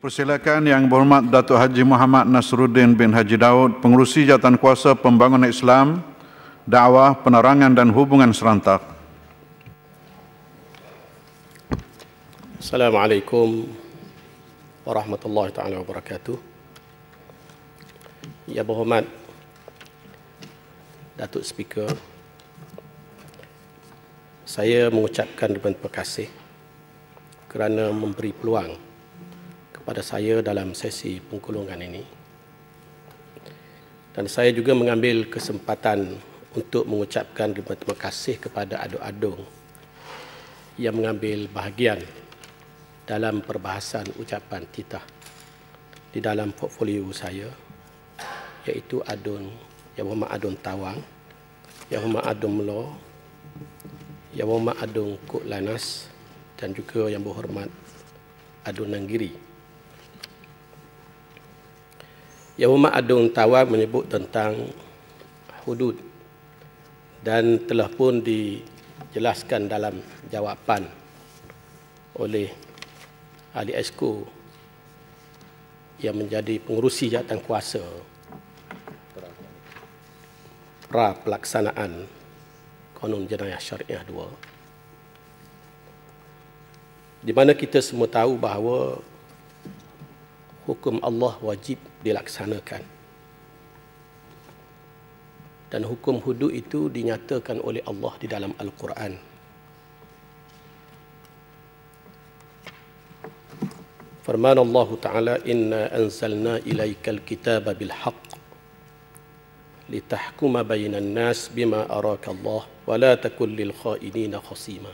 Dipersilakan Yang Berhormat Datuk Haji Muhammad Nasruddin bin Haji Daud, Pengurusi Jawatan Kuasa Pembangunan Islam, Dawah, Penerangan dan Hubungan Serantak. Assalamualaikum warahmatullahi taala wabarakatuh. Ya Berhormat Datuk Speaker, saya mengucapkan ribuan terima kasih kerana memberi peluang kepada saya dalam sesi pengkulungan ini. Dan saya juga mengambil kesempatan untuk mengucapkan terima kasih kepada adung-adung yang mengambil bahagian dalam perbahasan ucapan titah di dalam portfolio saya iaitu adun Yang Hormat Adun Tawang, Yang Hormat Adun Melo, Yang Hormat Adun Kuk Lanas dan juga Yang Berhormat Adun Nanggiri. Giri. Yahuma Adung Tawa menyebut tentang hudud dan telah pun dijelaskan dalam jawapan oleh ahli esko yang menjadi pengurusi jawatan kuasa pra pelaksanaan konon jenayah syariah 2 di mana kita semua tahu bahawa hukum Allah wajib dilaksanakan. Dan hukum hudud itu dinyatakan oleh Allah di dalam Al-Quran. Firman Allah Ta'ala, Inna anzalna ilaikal Kitab bilhaq, litahkuma bainan nas bima araka Allah, wa la takullil khainina khasima.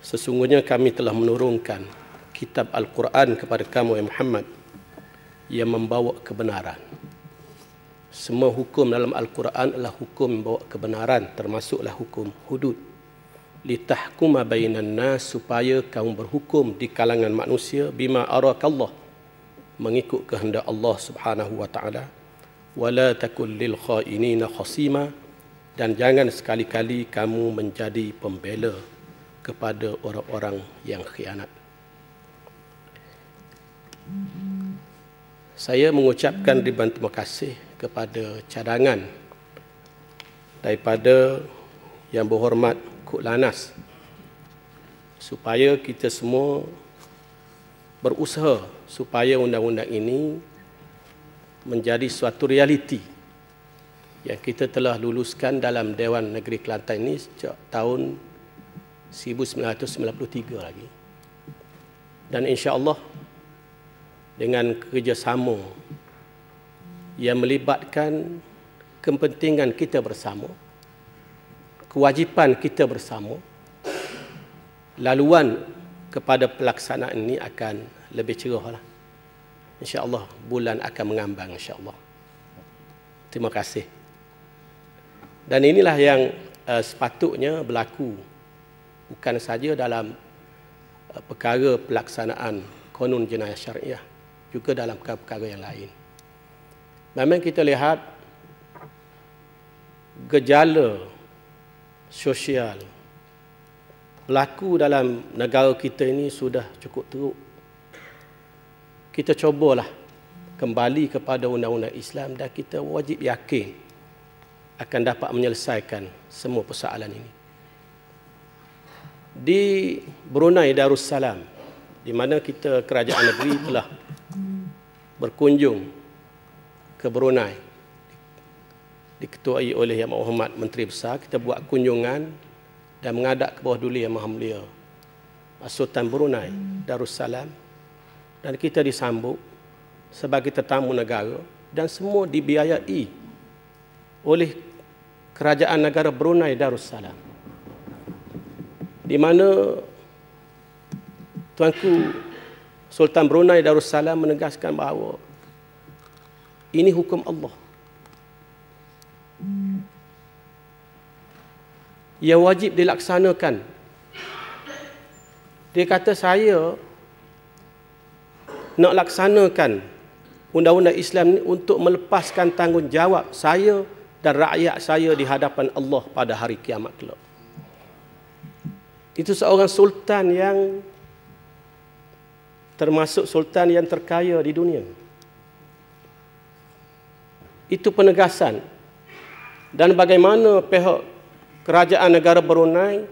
Sesungguhnya kami telah menurunkan kitab Al-Quran kepada kamu ya Muhammad yang membawa kebenaran. Semua hukum dalam Al-Quran adalah hukum membawa kebenaran termasuklah hukum hudud. Litahkuma bainan nas supaya kamu berhukum di kalangan manusia bima arakallah mengikut kehendak Allah Subhanahu wa taala wala takul lil khainina khasima dan jangan sekali-kali kamu menjadi pembela kepada orang-orang yang khianat. Saya mengucapkan ribuan terima kasih kepada cadangan daripada Yang Berhormat Kuk Lanas supaya kita semua berusaha supaya undang-undang ini menjadi suatu realiti yang kita telah luluskan dalam Dewan Negeri Kelantan ini sejak tahun 1993 lagi. Dan insya-Allah dengan kerjasama yang melibatkan kepentingan kita bersama, kewajipan kita bersama, laluan kepada pelaksanaan ini akan lebih cerah lah. InsyaAllah bulan akan mengambang insyaAllah. Terima kasih. Dan inilah yang uh, sepatutnya berlaku bukan saja dalam uh, perkara pelaksanaan konun jenayah syariah juga dalam perkara-perkara yang lain. Memang kita lihat gejala sosial berlaku dalam negara kita ini sudah cukup teruk. Kita cobalah kembali kepada undang-undang Islam dan kita wajib yakin akan dapat menyelesaikan semua persoalan ini. Di Brunei Darussalam, di mana kita kerajaan negeri telah berkunjung ke Brunei diketuai oleh Yang Mahmat Menteri Besar kita buat kunjungan dan mengadak ke bawah duli Yang Maha Mulia Sultan Brunei Darussalam dan kita disambut sebagai tetamu negara dan semua dibiayai oleh kerajaan negara Brunei Darussalam di mana tuanku Sultan Brunei Darussalam menegaskan bahawa ini hukum Allah. Yang wajib dilaksanakan. Dia kata saya nak laksanakan undang-undang Islam ini untuk melepaskan tanggungjawab saya dan rakyat saya di hadapan Allah pada hari kiamat kelak. Itu seorang sultan yang termasuk sultan yang terkaya di dunia. Itu penegasan. Dan bagaimana pihak kerajaan negara Brunei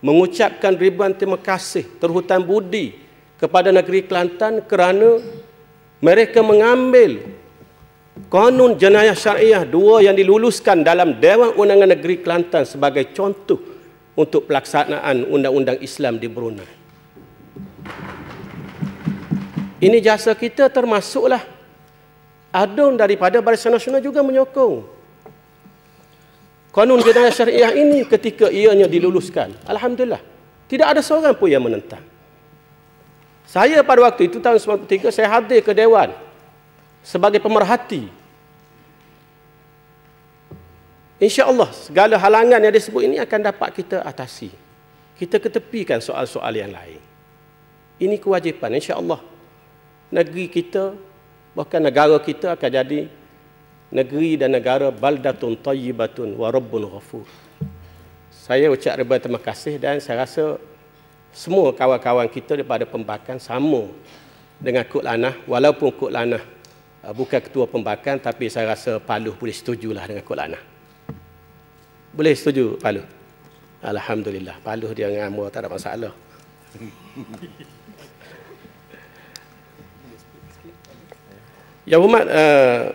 mengucapkan ribuan terima kasih terhutang budi kepada negeri Kelantan kerana mereka mengambil kanun jenayah syariah dua yang diluluskan dalam Dewan Undangan Negeri Kelantan sebagai contoh untuk pelaksanaan undang-undang Islam di Brunei. Ini jasa kita termasuklah adun daripada Barisan Nasional juga menyokong. Kanun jenayah syariah ini ketika ianya diluluskan. Alhamdulillah. Tidak ada seorang pun yang menentang. Saya pada waktu itu tahun 1993 saya hadir ke Dewan sebagai pemerhati. Insya Allah segala halangan yang disebut ini akan dapat kita atasi. Kita ketepikan soal-soal yang lain. Ini kewajipan insya Allah negeri kita bahkan negara kita akan jadi negeri dan negara baldatun tayyibatun wa rabbun ghafur. Saya ucap riba terima kasih dan saya rasa semua kawan-kawan kita daripada pembakan sama dengan Kut Lanah walaupun Kut Lanah uh, bukan ketua pembakan tapi saya rasa Paluh boleh setujulah dengan Kut Lanah. Boleh setuju Paluh? Alhamdulillah. Paluh dia ngamuk tak ada masalah. Yang hormat uh,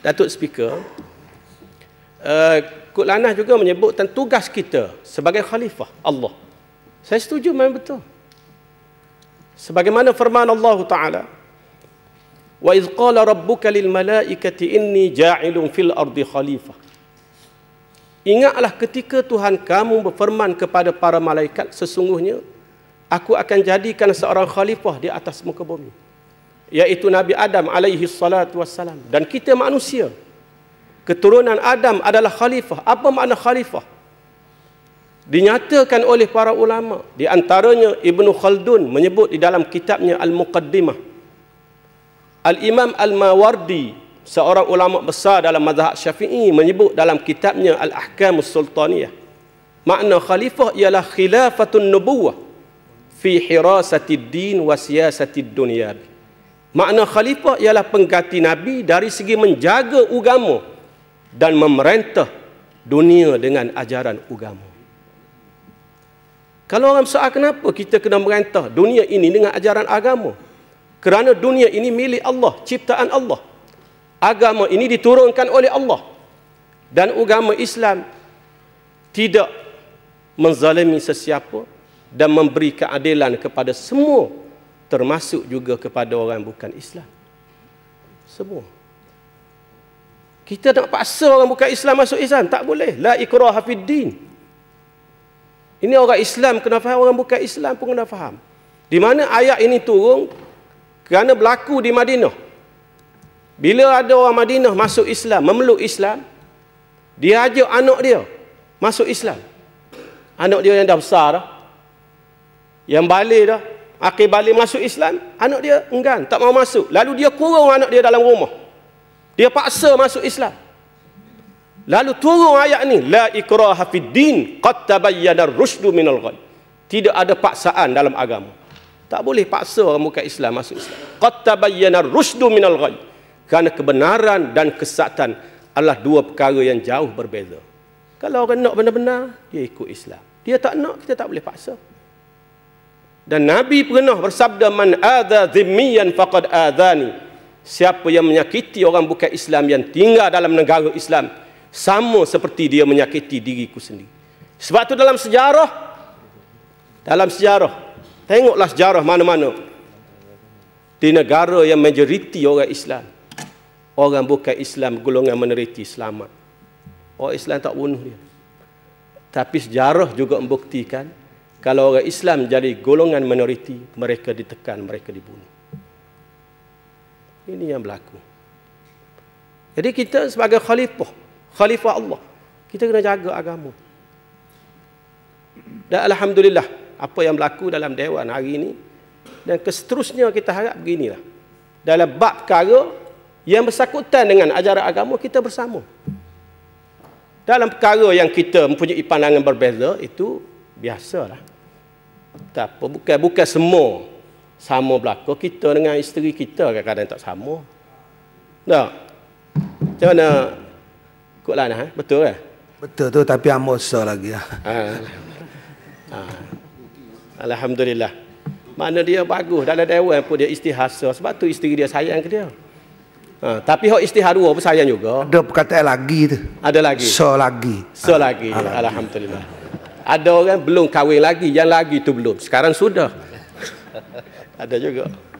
Datuk Speaker, uh, Kut Lanah juga menyebutkan tugas kita sebagai khalifah Allah. Saya setuju memang betul. Sebagaimana firman Allah Ta'ala, Wa idh qala rabbuka lil malaikati inni ja'ilun fil ardi khalifah. Ingatlah ketika Tuhan kamu berfirman kepada para malaikat sesungguhnya aku akan jadikan seorang khalifah di atas muka bumi iaitu Nabi Adam alaihi salatu wassalam dan kita manusia keturunan Adam adalah khalifah apa makna khalifah dinyatakan oleh para ulama di antaranya Ibnu Khaldun menyebut di dalam kitabnya Al Muqaddimah Al Imam Al Mawardi seorang ulama besar dalam mazhab Syafi'i menyebut dalam kitabnya Al Ahkamus Sultaniyah makna khalifah ialah khilafatun nubuwah fi hirasati din wa siyasati dunyabi Makna khalifah ialah pengganti Nabi dari segi menjaga agama dan memerintah dunia dengan ajaran agama. Kalau orang soal kenapa kita kena merintah dunia ini dengan ajaran agama? Kerana dunia ini milik Allah, ciptaan Allah. Agama ini diturunkan oleh Allah. Dan agama Islam tidak menzalimi sesiapa dan memberi keadilan kepada semua termasuk juga kepada orang yang bukan Islam. Semua. Kita nak paksa orang bukan Islam masuk Islam, tak boleh. La ikraha fiddin. Ini orang Islam kena faham, orang bukan Islam pun kena faham. Di mana ayat ini turun? Kerana berlaku di Madinah. Bila ada orang Madinah masuk Islam, memeluk Islam, dia ajak anak dia masuk Islam. Anak dia yang dah besar dah. Yang balik dah, akibat masuk Islam, anak dia enggan, tak mau masuk. Lalu dia kurung anak dia dalam rumah. Dia paksa masuk Islam. Lalu turun ayat ni, la ikraha fid din qad tabayyana ar-rusydu minal ghal. Tidak ada paksaan dalam agama. Tak boleh paksa orang muka Islam masuk Islam. Qad tabayyana ar-rusydu minal ghal. Kerana kebenaran dan kesatan adalah dua perkara yang jauh berbeza. Kalau orang nak benar-benar, dia ikut Islam. Dia tak nak, kita tak boleh paksa. Dan Nabi pernah bersabda man adza dhimmiyan faqad adzani. Siapa yang menyakiti orang bukan Islam yang tinggal dalam negara Islam sama seperti dia menyakiti diriku sendiri. Sebab tu dalam sejarah dalam sejarah tengoklah sejarah mana-mana di negara yang majoriti orang Islam orang bukan Islam golongan minoriti selamat. Orang Islam tak bunuh dia. Tapi sejarah juga membuktikan kalau orang Islam jadi golongan minoriti, mereka ditekan, mereka dibunuh. Ini yang berlaku. Jadi kita sebagai khalifah, khalifah Allah, kita kena jaga agama. Dan Alhamdulillah, apa yang berlaku dalam Dewan hari ini, dan seterusnya kita harap beginilah. Dalam bab perkara yang bersakutan dengan ajaran agama, kita bersama. Dalam perkara yang kita mempunyai pandangan berbeza, itu biasalah tak apa bukan bukan semua sama berlaku kita dengan isteri kita kadang-kadang tak sama tak macam mana kot lah eh? betul ke? Eh? betul tu tapi amat besar lagi ha. Alhamdulillah mana dia bagus dalam dewan pun dia istihasa sebab tu isteri dia sayang ke dia ha. tapi hak istihar dua pun sayang juga ada perkataan lagi tu ada lagi so lagi so lagi. Ha. Alhamdulillah ha ada orang belum kahwin lagi yang lagi tu belum sekarang sudah ada juga